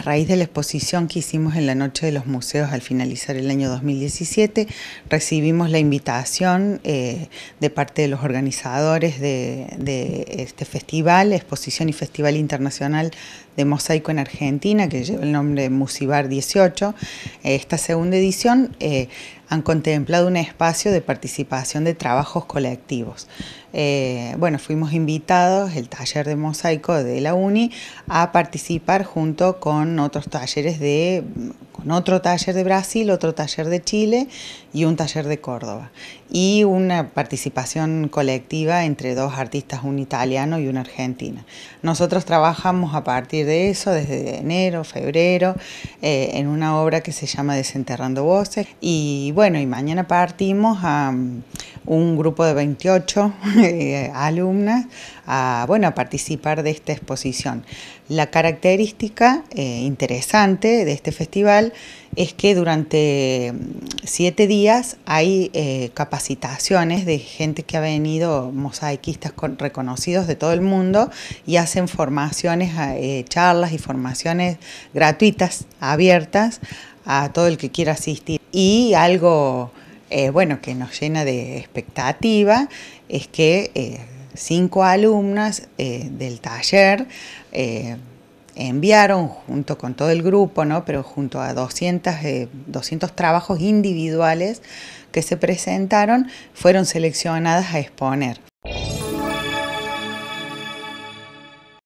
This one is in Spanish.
A raíz de la exposición que hicimos en la Noche de los Museos al finalizar el año 2017, recibimos la invitación eh, de parte de los organizadores de, este festival, Exposición y Festival Internacional de Mosaico en Argentina, que lleva el nombre Musibar 18. Esta segunda edición... Eh, han contemplado un espacio de participación de trabajos colectivos. Eh, bueno, fuimos invitados, el taller de mosaico de la UNI, a participar junto con otros talleres de otro taller de Brasil, otro taller de Chile y un taller de Córdoba. Y una participación colectiva entre dos artistas, un italiano y una argentina. Nosotros trabajamos a partir de eso, desde enero, febrero, eh, en una obra que se llama Desenterrando Voces. Y bueno, y mañana partimos a un grupo de 28 eh, alumnas a, bueno, a participar de esta exposición. La característica eh, interesante de este festival es que durante mm, siete días hay eh, capacitaciones de gente que ha venido, mosaicistas reconocidos de todo el mundo, y hacen formaciones, charlas y formaciones gratuitas, abiertas a todo el que quiera asistir. Y algo eh, bueno, que nos llena de expectativa, es que eh, cinco alumnas eh, del taller enviaron junto con todo el grupo, ¿no? pero junto a 200, 200 trabajos individuales que se presentaron, fueron seleccionadas a exponer.